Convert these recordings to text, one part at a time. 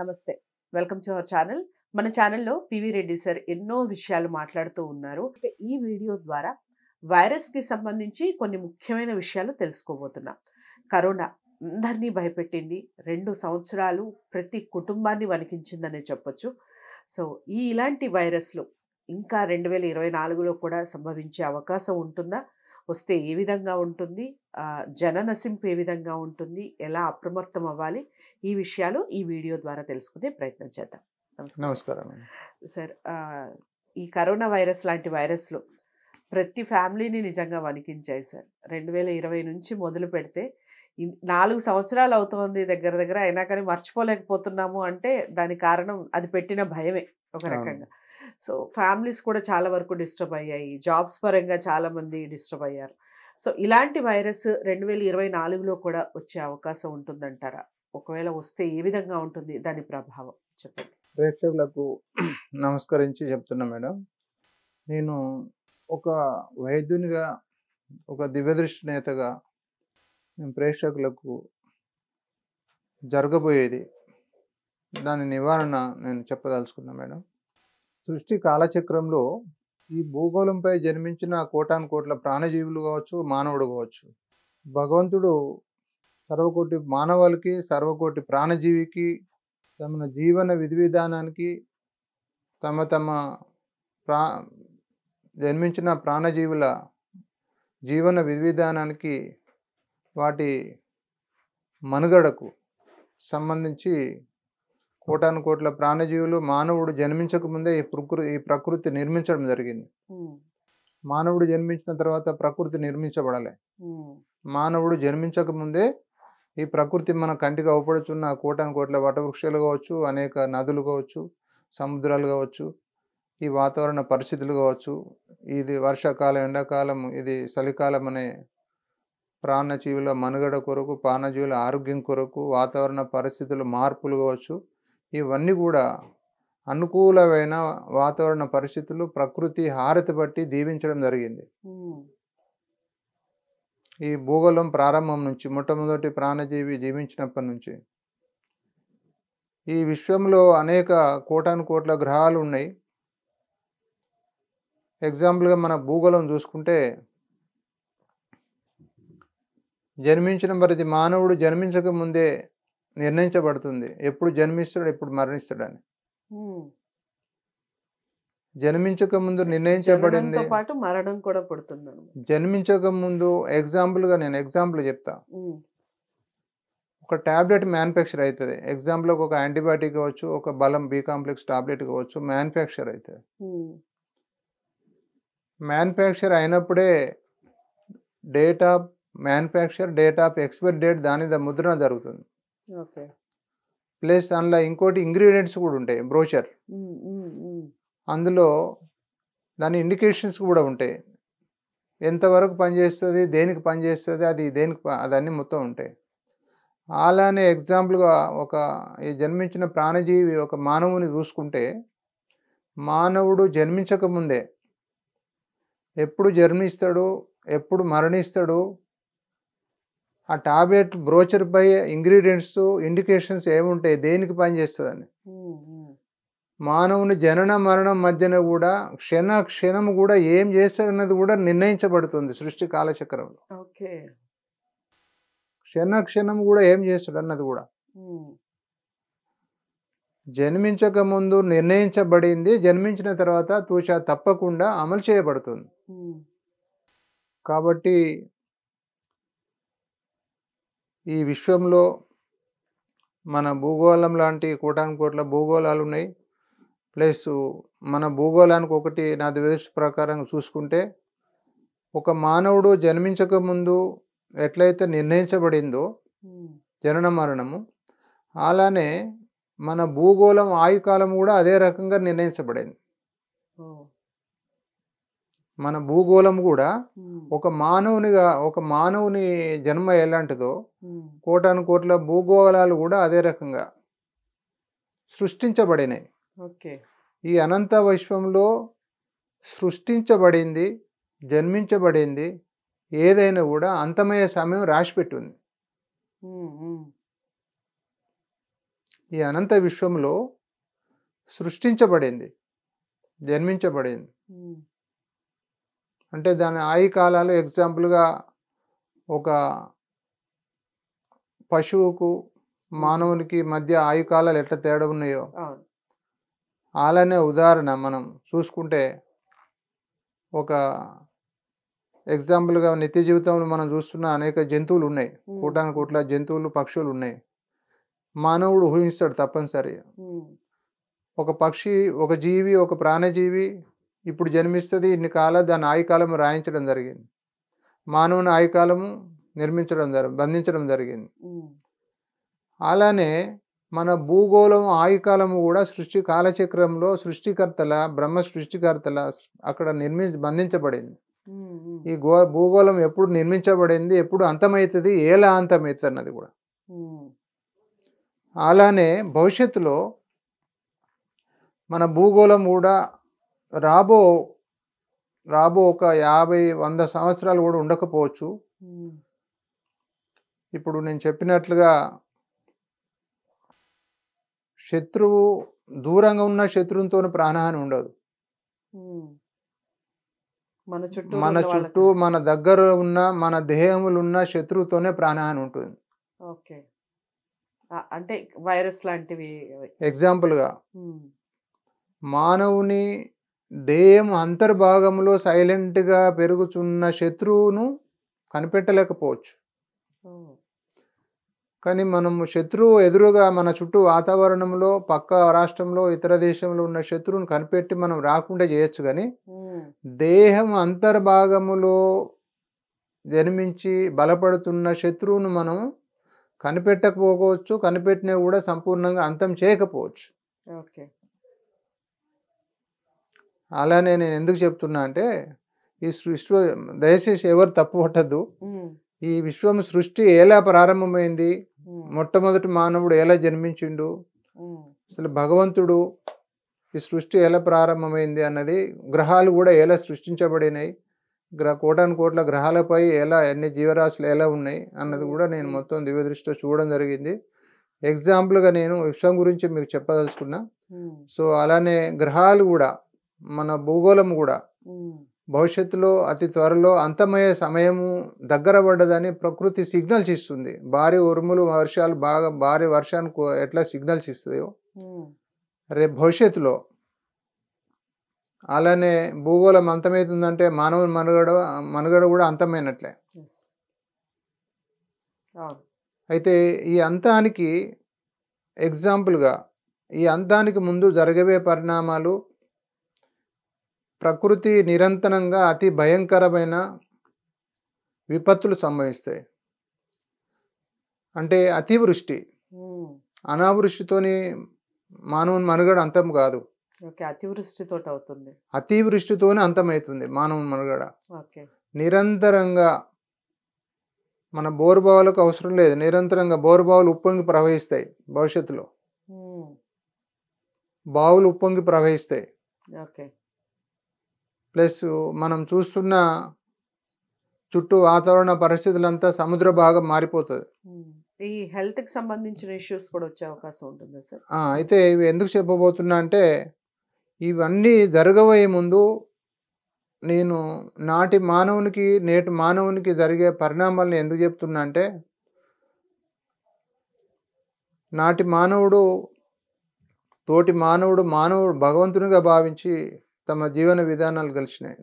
నమస్తే welcome to our channel మన ఛానల్లో పివి రెడ్డి సార్ ఎన్నో విషయాలు మాట్లాడుతూ ఉన్నారు ఈ వీడియో ద్వారా వైరస్కి సంబంధించి కొన్ని ముఖ్యమైన విషయాలు తెలుసుకోబోతున్నాం కరోనా అందరినీ భయపెట్టింది రెండు సంవత్సరాలు ప్రతి కుటుంబాన్ని వణికించిందనే చెప్పొచ్చు సో ఈ ఇలాంటి వైరస్లు ఇంకా రెండు వేల ఇరవై నాలుగులో కూడా సంభవించే అవకాశం ఉంటుందా వస్తే ఏ విధంగా ఉంటుంది జన నసింపు ఏ విధంగా ఉంటుంది ఎలా అప్రమత్తం అవ్వాలి ఈ విషయాలు ఈ వీడియో ద్వారా తెలుసుకునే ప్రయత్నం చేద్దాం నమస్కారం సార్ ఈ కరోనా వైరస్ లాంటి వైరస్లు ప్రతి ఫ్యామిలీని నిజంగా వణికించాయి సార్ రెండు వేల ఇరవై నుంచి మొదలు పెడితే నాలుగు సంవత్సరాలు అవుతోంది దగ్గర దగ్గర అయినా కానీ మర్చిపోలేకపోతున్నాము అంటే దాని కారణం అది పెట్టిన భయమే ఒక రకంగా సో ఫ్యామిలీస్ కూడా చాలా వరకు డిస్టర్బ్ అయ్యాయి జాబ్స్ పరంగా చాలామంది డిస్టర్బ్ అయ్యారు సో ఇలాంటి వైరస్ రెండు వేల ఇరవై నాలుగులో కూడా వచ్చే అవకాశం ఉంటుందంటారా ఒకవేళ వస్తే ఏ విధంగా ఉంటుంది దాని ప్రభావం చెప్పండి ప్రేక్షకులకు నమస్కరించి చెప్తున్నా మేడం నేను ఒక వైద్యునిగా ఒక దివ్యదృష్టి నేతగా నేను ప్రేక్షకులకు జరగబోయేది దాని నివారణ నేను చెప్పదలుచుకున్నా మేడం సృష్టి కాలచక్రంలో ఈ భూగోళంపై జన్మించిన కోటాను కోట్ల ప్రాణజీవులు కావచ్చు మానవుడు కావచ్చు భగవంతుడు సర్వకోటి మానవులకి సర్వకోటి ప్రాణజీవికి తమ జీవన విధి విధానానికి తమ తమ ప్రా జన్మించిన ప్రాణజీవుల జీవన విధి విధానానికి వాటి మనుగడకు సంబంధించి కోటాను కోట్ల ప్రాణజీవులు మానవుడు జన్మించక ముందే ఈ ప్రకృతి ఈ ప్రకృతి నిర్మించడం జరిగింది మానవుడు జన్మించిన తర్వాత ప్రకృతి నిర్మించబడలే మానవుడు జన్మించక ముందే ఈ ప్రకృతి మన కంటికి అవపడుచున్న కోటాను కోట్ల వటవృక్షాలు కావచ్చు అనేక నదులు కావచ్చు సముద్రాలు కావచ్చు ఈ వాతావరణ పరిస్థితులు కావచ్చు ఇది వర్షాకాలం ఎండాకాలం ఇది చలికాలం అనే ప్రాణజీవుల మనుగడ కొరకు ప్రాణజీవుల ఆరోగ్యం కొరకు వాతావరణ పరిస్థితులు మార్పులు కావచ్చు ఇవన్నీ కూడా అనుకూలమైన వాతావరణ పరిస్థితులు ప్రకృతి హారతి బట్టి దీవించడం జరిగింది ఈ భూగోళం ప్రారంభం నుంచి మొట్టమొదటి ప్రాణజీవి జీవించినప్పటి నుంచి ఈ విశ్వంలో అనేక కోటాను కోట్ల గ్రహాలు ఉన్నాయి ఎగ్జాంపుల్గా మన భూగోళం చూసుకుంటే జన్మించిన ప్రతి మానవుడు జన్మించక ముందే నిర్ణయించబడుతుంది ఎప్పుడు జన్మిస్తాడు ఎప్పుడు అని జన్మించక ముందు నిర్ణయించబడింది మరణం కూడా పడుతుంది జన్మించక ముందు ఎగ్జాంపుల్ గా నేను ఎగ్జాంపుల్ చెప్తా ఒక టాబ్లెట్ మ్యానుఫ్యాక్చర్ అవుతుంది ఎగ్జాంపుల్ ఒక యాంటీబయాటిక్ కావచ్చు ఒక బలం బి కాంప్లెక్స్ టాబ్లెట్ కావచ్చు మ్యానుఫ్యాక్చర్ అవుతుంది మ్యానుఫ్యాక్చర్ అయినప్పుడే date of manufacture date of expire date దాని ముద్రణ జరుగుతుంది ఓకే ప్లస్ దానిలో ఇంకోటి ఇంగ్రీడియంట్స్ కూడా ఉంటాయి బ్రోచర్ అందులో దాని ఇండికేషన్స్ కూడా ఉంటాయి ఎంతవరకు పనిచేస్తుంది దేనికి పనిచేస్తుంది అది దేనికి అదన్నీ మొత్తం ఉంటాయి అలానే ఎగ్జాంపుల్గా ఒక జన్మించిన ప్రాణజీవి ఒక మానవుని చూసుకుంటే మానవుడు జన్మించకముందే ఎప్పుడు జన్మిస్తాడు ఎప్పుడు మరణిస్తాడు ఆ టాబ్లెట్ బ్రోచర్ పై ఇంగ్రీడియంట్స్ ఇండికేషన్స్ ఏముంటాయి దేనికి పనిచేస్తుందని మానవుని జనన మరణం మధ్యన కూడా క్షణ క్షణం కూడా ఏం చేస్తాడన్నది కూడా నిర్ణయించబడుతుంది సృష్టి కాలచక్రంలో క్షణ క్షణం కూడా ఏం చేస్తాడు అన్నది కూడా జన్మించక ముందు నిర్ణయించబడింది జన్మించిన తర్వాత తూచా తప్పకుండా అమలు చేయబడుతుంది కాబట్టి ఈ విశ్వంలో మన భూగోళం లాంటి కోటానుకోట్ల భూగోళాలు ఉన్నాయి ప్లస్ మన భూగోళానికి ఒకటి నా దృష్టి ప్రకారం చూసుకుంటే ఒక మానవుడు జన్మించక ముందు ఎట్లయితే నిర్ణయించబడిందో జనన మరణము అలానే మన భూగోళం ఆయుకాలం కూడా అదే రకంగా నిర్ణయించబడింది మన భూగోళం కూడా ఒక మానవునిగా ఒక మానవుని జన్మ ఎలాంటిదో కోటాను కోట్ల భూగోళాలు కూడా అదే రకంగా సృష్టించబడినాయి ఓకే ఈ అనంత విశ్వంలో సృష్టించబడింది జన్మించబడింది ఏదైనా కూడా అంతమయ్యే సమయం రాసిపెట్టింది ఈ అనంత విశ్వంలో సృష్టించబడింది జన్మించబడింది అంటే దాని ఆయు కాలాలు ఎగ్జాంపుల్గా ఒక పశువుకు మానవునికి మధ్య ఆయు కాలాలు ఎట్లా తేడా ఉన్నాయో అలానే ఉదాహరణ మనం చూసుకుంటే ఒక ఎగ్జాంపుల్గా నిత్య జీవితంలో మనం చూస్తున్న అనేక జంతువులు ఉన్నాయి కూటాను కూట్ల జంతువులు పక్షులు ఉన్నాయి మానవుడు ఊహిస్తాడు తప్పనిసరి ఒక పక్షి ఒక జీవి ఒక ప్రాణజీవి ఇప్పుడు జన్మిస్తుంది ఇన్ని కాలం దాని ఆయుకాలం రాయించడం జరిగింది మానవుని ఆయుకాలము నిర్మించడం జరి బంధించడం జరిగింది అలానే మన భూగోళం ఆయుకాలము కూడా సృష్టి కాలచక్రంలో సృష్టికర్తల బ్రహ్మ సృష్టికర్తల అక్కడ నిర్మి బంధించబడింది ఈ గో భూగోళం ఎప్పుడు నిర్మించబడింది ఎప్పుడు అంతమవుతుంది ఎలా అంతమవుతుంది అన్నది కూడా అలానే భవిష్యత్తులో మన భూగోళం కూడా రాబో రాబో ఒక యాభై వంద సంవత్సరాలు కూడా ఉండకపోవచ్చు ఇప్పుడు నేను చెప్పినట్లుగా శత్రువు దూరంగా ఉన్న శత్రువుతో ప్రాణహాని ఉండదు మన చుట్టూ మన చుట్టూ మన దగ్గర ఉన్న మన దేహములు ఉన్న శత్రువుతోనే ప్రాణహాని ఉంటుంది ఓకే అంటే వైరస్ లాంటివి ఎగ్జాంపుల్గా మానవుని దేయం అంతర్భాగంలో సైలెంట్గా పెరుగుతున్న శత్రువును కనిపెట్టలేకపోవచ్చు కానీ మనము శత్రువు ఎదురుగా మన చుట్టూ వాతావరణంలో పక్క రాష్ట్రంలో ఇతర దేశంలో ఉన్న శత్రువును కనిపెట్టి మనం రాకుండా చేయొచ్చు కానీ దేహం అంతర్భాగములో జన్మించి బలపడుతున్న శత్రువును మనం కనిపెట్టకపోవచ్చు కనిపెట్టినా కూడా సంపూర్ణంగా అంతం చేయకపోవచ్చు ఓకే అలానే నేను ఎందుకు చెప్తున్నా అంటే ఈ విశ్వ దయచేసి ఎవరు తప్పు పట్టద్దు ఈ విశ్వం సృష్టి ఎలా ప్రారంభమైంది మొట్టమొదటి మానవుడు ఎలా జన్మించిండు అసలు భగవంతుడు ఈ సృష్టి ఎలా ప్రారంభమైంది అన్నది గ్రహాలు కూడా ఎలా సృష్టించబడినాయి గ్రహ కోటాను కోట్ల గ్రహాలపై ఎలా అన్ని జీవరాశులు ఎలా ఉన్నాయి అన్నది కూడా నేను మొత్తం దివ్యదృష్టితో చూడడం జరిగింది ఎగ్జాంపుల్గా నేను విశ్వం గురించి మీకు చెప్పదలుచుకున్నా సో అలానే గ్రహాలు కూడా మన భూగోళం కూడా భవిష్యత్తులో అతి త్వరలో అంతమయ్యే సమయము దగ్గర పడ్డదని ప్రకృతి సిగ్నల్స్ ఇస్తుంది భారీ ఉరుములు వర్షాలు బాగా భారీ వర్షానికి ఎట్లా సిగ్నల్స్ ఇస్తాయో రేపు భవిష్యత్తులో అలానే భూగోళం అంతమవుతుందంటే మానవుని మనుగడ మనుగడ కూడా అంతమైనట్లే అయితే ఈ అంతానికి ఎగ్జాంపుల్గా ఈ అంతానికి ముందు జరగబోయే పరిణామాలు ప్రకృతి నిరంతరంగా అతి భయంకరమైన విపత్తులు సంభవిస్తాయి అంటే అతివృష్టి అనావృష్టితోని మానవుని మనుగడ అంతం కాదు అతివృష్టితో అవుతుంది అతివృష్టితోనే అంతమవుతుంది మానవుని మనుగడ నిరంతరంగా మన బోరుబావులకు అవసరం లేదు నిరంతరంగా బోరుబావులు ఉప్పొంగి ప్రవహిస్తాయి భవిష్యత్తులో బావులు ఉప్పొంగి ప్రవహిస్తాయి ప్లస్ మనం చూస్తున్న చుట్టూ వాతావరణ పరిస్థితులంతా సముద్ర భాగం మారిపోతుంది ఈ హెల్త్కి సంబంధించిన ఇష్యూస్ కూడా వచ్చే అవకాశం ఉంటుంది సార్ అయితే ఇవి ఎందుకు చెప్పబోతున్నా అంటే ఇవన్నీ జరగబోయే ముందు నేను నాటి మానవునికి నేటి మానవునికి జరిగే పరిణామాలను ఎందుకు చెప్తున్నా అంటే నాటి మానవుడు తోటి మానవుడు మానవుడు భగవంతునిగా భావించి తమ జీవన విధానాలు గడిచినాయి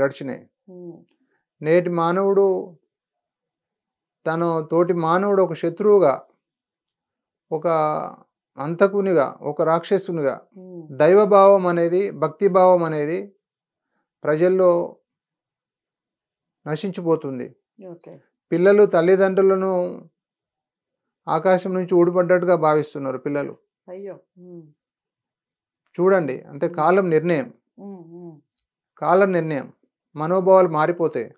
గడిచినాయి నేటి మానవుడు తను తోటి మానవుడు ఒక శత్రువుగా ఒక అంతకునిగా ఒక రాక్షసునిగా దైవభావం అనేది భక్తిభావం అనేది ప్రజల్లో నశించిపోతుంది పిల్లలు తల్లిదండ్రులను ఆకాశం నుంచి ఊడిపడ్డట్టుగా భావిస్తున్నారు పిల్లలు అయ్యో చూడండి అంటే కాలం నిర్ణయం కాల నిర్ణయం మనోభావాలు మారిపోతాయి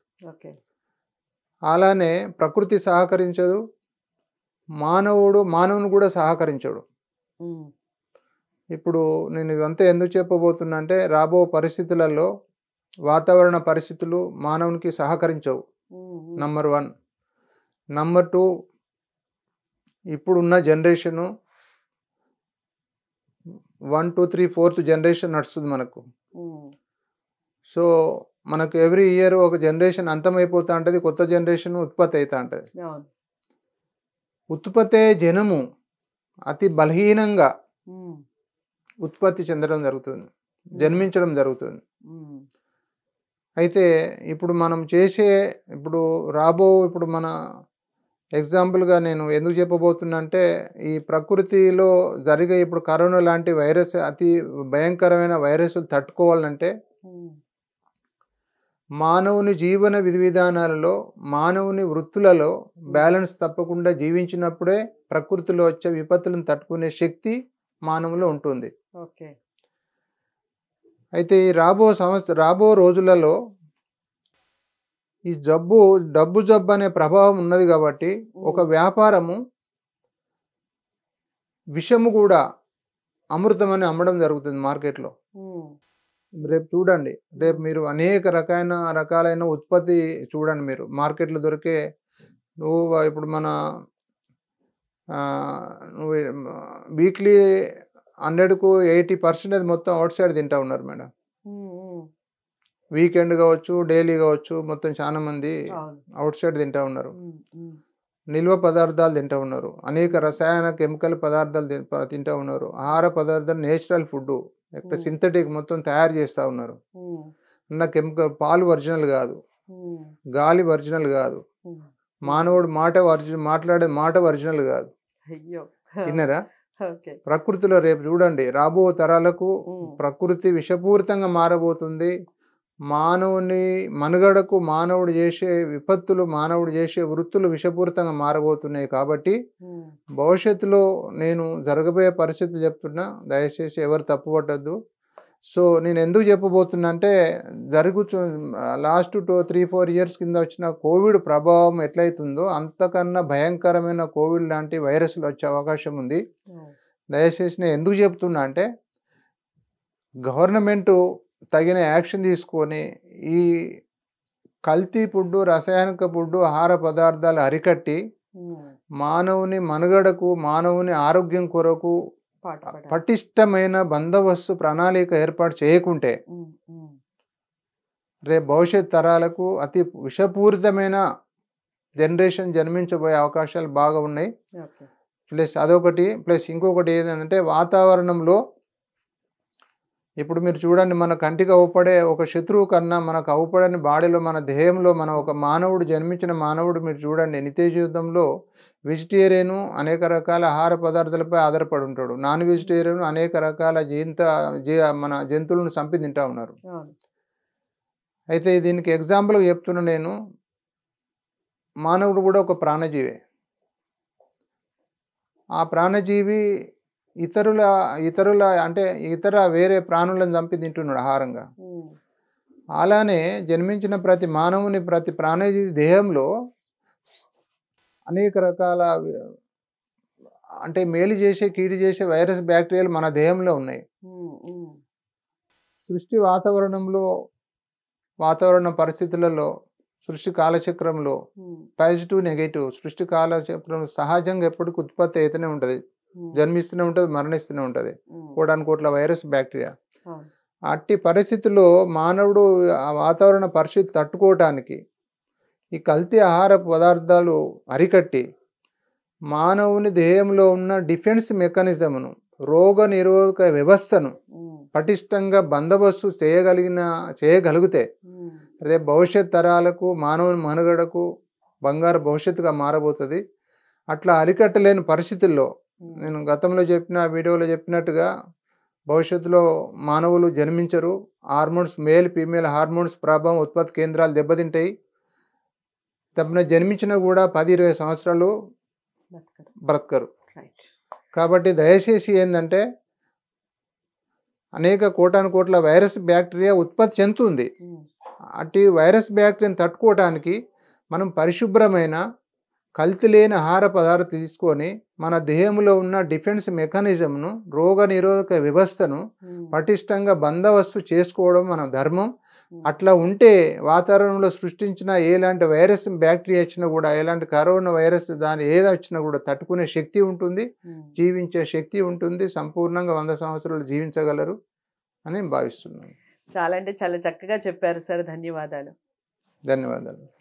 అలానే ప్రకృతి సహకరించదు మానవుడు మానవుని కూడా సహకరించడు ఇప్పుడు నేను ఇదంతా ఎందుకు చెప్పబోతున్నా అంటే రాబో పరిస్థితులలో వాతావరణ పరిస్థితులు మానవునికి సహకరించవు నంబర్ వన్ నంబర్ టూ ఇప్పుడున్న generation one two three fourth generation నడుస్తుంది మనకు సో hmm. మనకు ఎవ్రీ ఇయర్ ఒక జనరేషన్ అంతమైపోతా ఉంటుంది కొత్త జనరేషన్ ఉత్పత్తి అవుతా ఉంటుంది ఉత్పత్తి జనము అతి బలహీనంగా hmm. ఉత్పత్తి చెందడం జరుగుతుంది hmm. జన్మించడం జరుగుతుంది అయితే ఇప్పుడు మనం చేసే ఇప్పుడు రాబో ఇప్పుడు మన ఎగ్జాంపుల్గా నేను ఎందుకు చెప్పబోతున్నా అంటే ఈ ప్రకృతిలో జరిగే ఇప్పుడు కరోనా లాంటి వైరస్ అతి భయంకరమైన వైరస్లు తట్టుకోవాలంటే hmm. మానవుని జీవన విధి విధానాలలో మానవుని వృత్తులలో hmm. బ్యాలెన్స్ తప్పకుండా జీవించినప్పుడే ప్రకృతిలో వచ్చే విపత్తులను తట్టుకునే శక్తి మానవులో ఉంటుంది ఓకే అయితే ఈ రాబో సంవత్సరం రాబో రోజులలో ఈ జబ్బు డబ్బు జబ్బు అనే ప్రభావం ఉన్నది కాబట్టి ఒక వ్యాపారము విషము కూడా అమృతం అని అమ్మడం జరుగుతుంది మార్కెట్లో రేపు చూడండి రేపు మీరు అనేక రకమైన రకాలైన ఉత్పత్తి చూడండి మీరు మార్కెట్లో దొరికే నువ్వు ఇప్పుడు మన వీక్లీ హండ్రెడ్కు ఎయిటీ పర్సెంటేజ్ మొత్తం అవుట్ సైడ్ తింటా ఉన్నారు మేడం వీకెండ్ కావచ్చు డైలీ కావచ్చు మొత్తం చాలా మంది అవుట్ సైడ్ తింటా ఉన్నారు నిల్వ పదార్థాలు తింటా ఉన్నారు అనేక రసాయన కెమికల్ పదార్థాలు తింటా ఉన్నారు ఆహార పదార్థాలు నేచురల్ ఫుడ్ ఎక్కడ సింథటిక్ మొత్తం తయారు చేస్తూ ఉన్నారు ఉన్న కెమికల్ పాలు ఒరిజినల్ కాదు గాలి ఒరిజినల్ కాదు మానవుడు మాట ఒరిజినల్ మాట్లాడే మాట ఒరిజినల్ కాదు విన్నారా ప్రకృతిలో రేపు చూడండి రాబో తరాలకు ప్రకృతి విషపూరితంగా మారబోతుంది మానవుని మనుగడకు మానవుడు చేసే విపత్తులు మానవుడు చేసే వృత్తులు విషపూరితంగా మారబోతున్నాయి కాబట్టి భవిష్యత్తులో నేను జరగబోయే పరిస్థితులు చెప్తున్నా దయచేసి ఎవరు తప్పుపట్టద్దు సో నేను ఎందుకు చెప్పబోతున్నా అంటే జరుగు last two three four years కింద వచ్చిన కోవిడ్ ప్రభావం ఎట్లయితుందో అంతకన్నా భయంకరమైన కోవిడ్ లాంటి వైరస్లు వచ్చే అవకాశం ఉంది దయచేసి నేను ఎందుకు చెప్తున్నా అంటే గవర్నమెంటు తగిన యాక్షన్ తీసుకొని ఈ కల్తీ పుడ్డు రసాయనిక పుడ్డు ఆహార పదార్థాలు అరికట్టి మానవుని మనుగడకు మానవుని ఆరోగ్యం కొరకు పటిష్టమైన బందోబస్తు ప్రణాళిక ఏర్పాటు చేయకుంటే రేపు భవిష్యత్ తరాలకు అతి విషపూరితమైన జనరేషన్ జన్మించబోయే అవకాశాలు బాగా ఉన్నాయి ప్లస్ అదొకటి ప్లస్ ఇంకొకటి ఏంటంటే వాతావరణంలో ఇప్పుడు మీరు చూడండి మన కంటికి అవ్వపడే ఒక శత్రువు కన్నా మనకు అవ్వపడని బాడీలో మన దేహంలో మన ఒక మానవుడు జన్మించిన మానవుడు మీరు చూడండి నిత్య జీవితంలో వెజిటేరియను అనేక రకాల ఆహార పదార్థాలపై ఆధారపడి ఉంటాడు నాన్ వెజిటేరియన్ అనేక రకాల జీంత మన జంతువులను చంపి తింటా ఉన్నారు అయితే దీనికి ఎగ్జాంపుల్ చెప్తున్నా నేను మానవుడు కూడా ఒక ప్రాణజీవే ఆ ప్రాణజీవి ఇతరుల ఇతరుల అంటే ఇతర వేరే ప్రాణులను చంపి తింటున్నాడు ఆహారంగా అలానే జన్మించిన ప్రతి మానవుని ప్రతి ప్రాణజీ దేహంలో అనేక రకాల అంటే మేలు చేసే కీడు చేసే వైరస్ బ్యాక్టీరియాలు మన దేహంలో ఉన్నాయి సృష్టి వాతావరణంలో వాతావరణ పరిస్థితులలో సృష్టి కాలచక్రంలో పాజిటివ్ నెగిటివ్ సృష్టి కాలచక్రం సహజంగా ఎప్పటికీ ఉత్పత్తి అయితేనే ఉంటుంది జన్మిస్తూనే ఉంటుంది మరణిస్తూనే ఉంటుంది కోటాను కోట్ల వైరస్ బ్యాక్టీరియా అట్టి పరిస్థితుల్లో మానవుడు ఆ వాతావరణ పరిస్థితి తట్టుకోవటానికి ఈ కల్తీ ఆహార పదార్థాలు అరికట్టి మానవుని దేహంలో ఉన్న డిఫెన్స్ మెకానిజంను రోగ నిరోధక వ్యవస్థను పటిష్టంగా బందోబస్తు చేయగలిగిన చేయగలిగితే రేపు భవిష్యత్ తరాలకు మానవుని మనుగడకు బంగారు భవిష్యత్తుగా మారబోతుంది అట్లా అరికట్టలేని పరిస్థితుల్లో నేను గతంలో చెప్పిన వీడియోలో చెప్పినట్టుగా భవిష్యత్తులో మానవులు జన్మించరు హార్మోన్స్ మేల్ ఫీమేల్ హార్మోన్స్ ప్రభావం ఉత్పత్తి కేంద్రాలు దెబ్బతింటాయి తప్పన జన్మించినా కూడా పది ఇరవై సంవత్సరాలు బ్రతకరు కాబట్టి దయచేసి ఏంటంటే అనేక కోటాను కోట్ల వైరస్ బ్యాక్టీరియా ఉత్పత్తి చెందుతుంది hmm. అటు వైరస్ బ్యాక్టీరియాని తట్టుకోవటానికి మనం పరిశుభ్రమైన కల్తి లేని ఆహార పదార్థం తీసుకొని మన దేహంలో ఉన్న డిఫెన్స్ మెకానిజంను రోగ నిరోధక వ్యవస్థను పటిష్టంగా బందవస్తు చేసుకోవడం మన ధర్మం అట్లా ఉంటే వాతావరణంలో సృష్టించిన ఎలాంటి వైరస్ బ్యాక్టీరియా వచ్చినా కూడా ఎలాంటి కరోనా వైరస్ దాని ఏదో వచ్చినా కూడా తట్టుకునే శక్తి ఉంటుంది జీవించే శక్తి ఉంటుంది సంపూర్ణంగా వంద సంవత్సరాలు జీవించగలరు అని భావిస్తున్నాను చాలా అంటే చాలా చక్కగా చెప్పారు సార్ ధన్యవాదాలు ధన్యవాదాలు